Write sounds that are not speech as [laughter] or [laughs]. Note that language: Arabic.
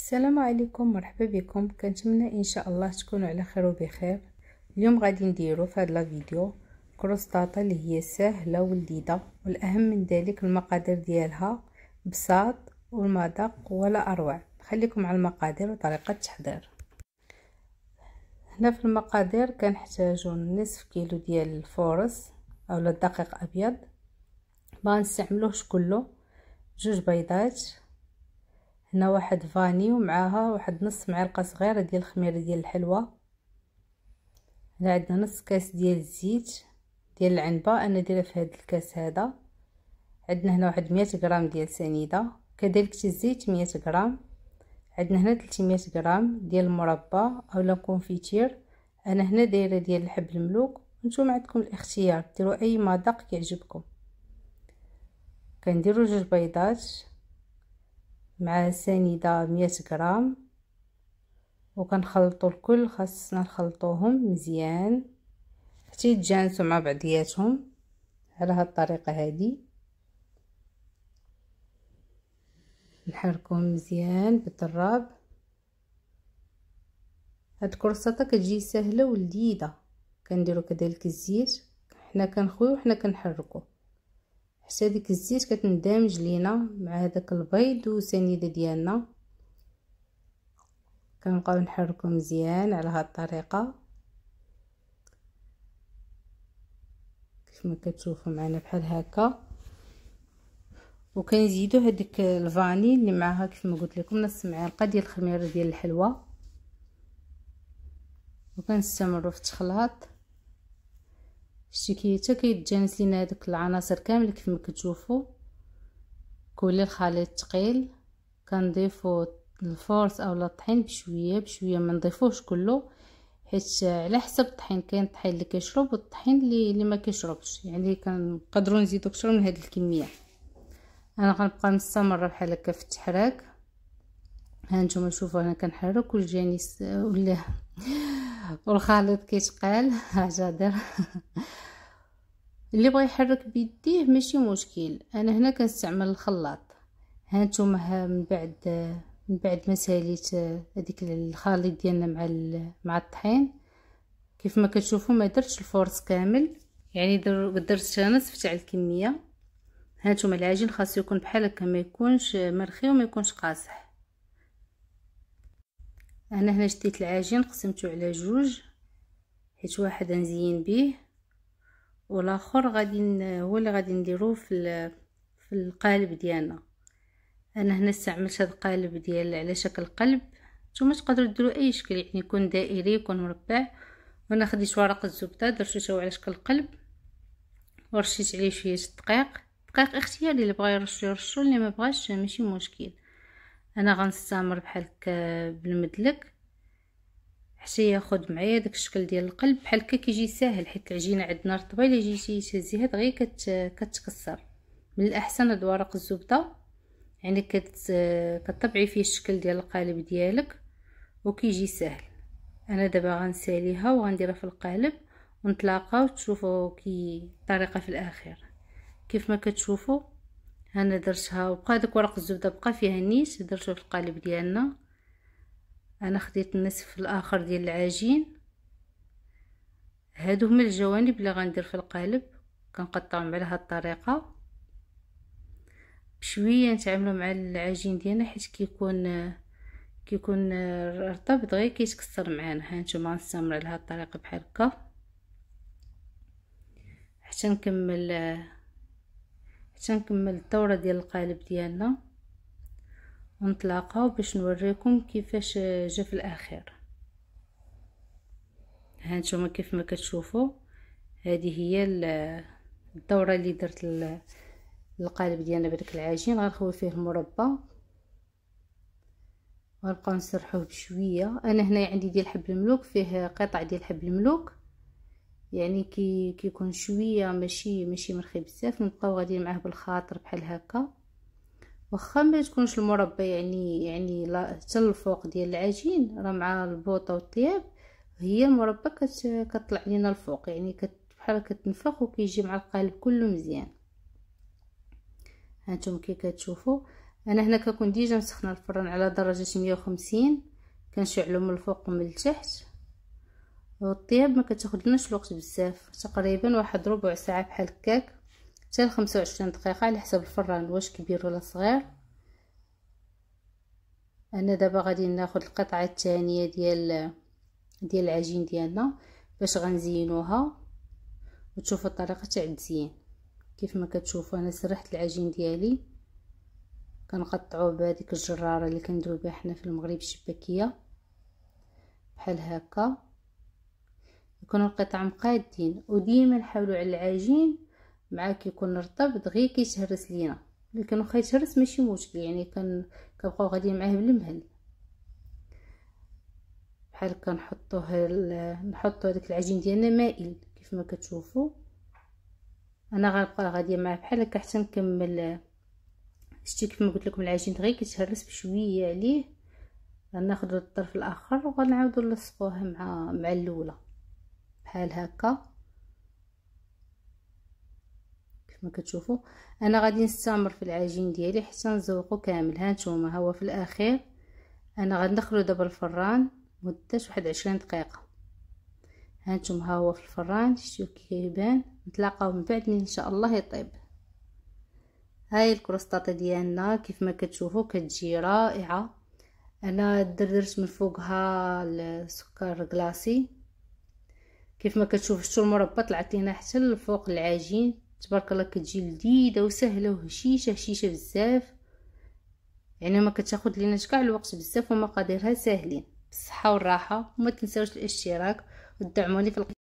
السلام عليكم مرحبا بكم كنتمنى ان شاء الله تكونوا على خير وبخير اليوم غادي نديرو في هاد الفيديو كروستاتا كروستاطه اللي هي سهله ولذيذه والاهم من ذلك المقادير ديالها بساط والمذاق ولا اروع خليكم على المقادير وطريقه التحضير هنا في المقادير كنحتاجو نصف كيلو ديال الفورس اولا الدقيق ابيض ما نستعملوهش كله جوج بيضات هنا واحد فاني ومعاها واحد نص معلقه صغيره ديال الخميره ديال الحلوى هنا عندنا نص كاس ديال الزيت ديال العنبه انا دايره في هذا الكاس هذا عندنا هنا واحد 100 غرام ديال سنيده كذلك الزيت 100 غرام عندنا هنا 300 غرام ديال المربى اولا كونفيتير انا هنا دايره ديال الحب الملوك نتوما عندكم الاختيار ديروا اي مذاق كيعجبكم كنديروا جوج بيضات مع سنيدة مية غرام وكنخلطو الكل خاصنا نخلطوهم مزيان حتى يتجانسو مع بعضياتهم على هاد الطريقه هادي نحركوهم مزيان بالطراب هاد الكرصاطه كتجي سهله ولذيذه كنديرو كذلك الزيت حنا كنخويو حنا كنحركو حتى ديك الزيت كتندمج لينا مع هذاك البيض والسنيده ديالنا كنبقاو نحركو مزيان على هاد الطريقه كما كتشوفوا معنا بحال هكا وكنزيدو هذيك الفاني اللي معاها كيف ما قلت لكم نص معلقه ديال الخميره ديال الحلوى وكنستمروا في التخلاط الشكل حتى كيتجانس لينا هذوك العناصر كامل كيف ما كتشوفوا كولي الخليط ثقيل كنضيفو الفورس اولا الطحين بشويه بشويه ما نضيفوش كله حيت على حسب الطحين كاين الطحين اللي كيشرب والطحين اللي اللي ما كيشربش يعني كنقدروا نزيدو اكثر من هذه الكميه انا غنبقى مستمره بحال هكا في التحراك ها نتوما شوفوا انا كنحرك والجاني ولا والخليط كيتقال [laughs] اعتذر اللي بغى يحرك بيديه ماشي مشكل انا هنا كنستعمل الخلاط هانتوما من بعد من بعد ما ساليت آه، هذيك الخليط ديالنا مع مع الطحين كيف ما كتشوفوا ما درتش الفورس كامل يعني درت نصف تاع الكميه هانتوما العجين خاصو يكون بحال هكا ما يكونش مرخي وما يكونش قاصح انا هنا شديت العجين قسمته على جوج حيت واحد غنزين به والاخر غادي هو اللي غادي نديرو في في القالب ديالنا انا هنا استعملت هذا القالب ديال على شكل قلب نتوما تقدروا ديروا اي شكل يعني يكون دائري يكون مربع وانا خديت ورق الزبده درتو شو على شكل قلب ورشيت عليه شويه الدقيق دقيق اختياري اللي بغى يرشو يرشو اللي ما بغاش ماشي مشكل انا غنستمر بحال هكا بالمدلك حتى ياخد معايا داك الشكل ديال القلب بحال هكا كيجي ساهل حيت العجينه عندنا رطبه الا جيتي تهزي هاد غير كت... كتكسر من الاحسن هاد ورق الزبده يعني كت... كطبعي فيه الشكل ديال القالب ديالك وكيجي ساهل انا دابا غنساليها وغنديرها في القالب ونتلاقاو تشوفوا كي الطريقه في الاخير كيف ما كتشوفوا انا درتها وبقى داك ورق الزبده بقى فيها النيش درته في القالب ديالنا انا خديت النصف الاخر ديال العجين هادو هما الجوانب اللي غندير في القالب كنقطعهم على هاد الطريقه بشويه نتعاملوا مع العجين ديالنا حيت كيكون كيكون رطب دغيا كيتكسر معانا ها نتوما غنستمر على هاد الطريقه بحال هكا حتى نكمل حتى نكمل الدوره ديال القالب ديالنا ونتلاقاو باش نوريكم كيفاش جا في الاخير ها نتوما كيف ما كتشوفوا هذه هي الدوره اللي درت القالب ديالنا بداك العجين غنخوي فيه المربى غنبقاو نسرحوه بشويه انا هنا عندي ديال حبل الملوك فيه قطع ديال حبل الملوك يعني كي كيكون شويه ماشي ماشي مرخي بزاف نبقاو غاديين معاه بالخاطر بحال هكا واخا ما تكونش المربى يعني يعني حتى الفوق ديال العجين راه مع البوطه والطياب هي المربى كت... كطلع لينا الفوق يعني كت... بحال كتنفخ وكيجي مع القالب كله مزيان هانتوما كي كتشوفوا انا هنا كنكون ديجا مسخنه الفرن على درجه 150 كنشعلو من الفوق ومن التحت والطياب ما كتاخذ لناش الوقت بزاف تقريبا واحد ربع ساعه بحال هكاك حتى لخمسة وعشرين دقيقه على حسب الفران واش كبير ولا صغير انا دابا غادي ناخذ القطعه الثانيه ديال ديال العجين ديالنا باش غنزينوها وتشوفوا الطريقه تاع التزيين كيف ما كتشوفوا انا سرحت العجين ديالي كنقطعوه بهذيك الجراره اللي كنديرو بها حنا في المغرب الشباكيه بحال هكا يكونوا القطع مقادين وديما نحاولوا على العجين مع كيكون رطب دغيا كيتهرس لينا لكن واخا يتهرس ماشي مشكل يعني كن كنبقاو غاديين معاه بالمهل بحال كنحطوه ال... نحطو هذاك العجين ديالنا مائل كيف ما كتشوفوا انا غنبقى غادي معاه بحال هكا حتى نكمل شتي كيف ما قلت لكم العجين دغيا كيتهرس بشويه عليه غناخذ الطرف الاخر وغنعاودو نلصقوه مع مع الاولى بحال هكا كما كتشوفوا انا غادي نستمر في العجين ديالي حتى نزوقو كامل ها نتوما هو في الاخير انا غندخلو دابا الفران مده واحد عشرين دقيقه ها نتوما ها هو في الفران شتيو كيبان نتلاقاو من بعد ان شاء الله يطيب هاي الكروستات ديالنا كيف ما كتشوفوا كتجي رائعه انا دردرت من فوقها السكر كلاصي كيف ما كتشوفوا الشو المربى طلعت لينا حتى لفوق العجين تبارك الله كتجي لذيذه وسهله وهشيشه هشيشه بزاف يعني ما كتاخذ ليناش كاع الوقت بزاف ومقاديرها ساهلين بالصحه والراحه وما تنساوش الاشتراك ودعموني في القناة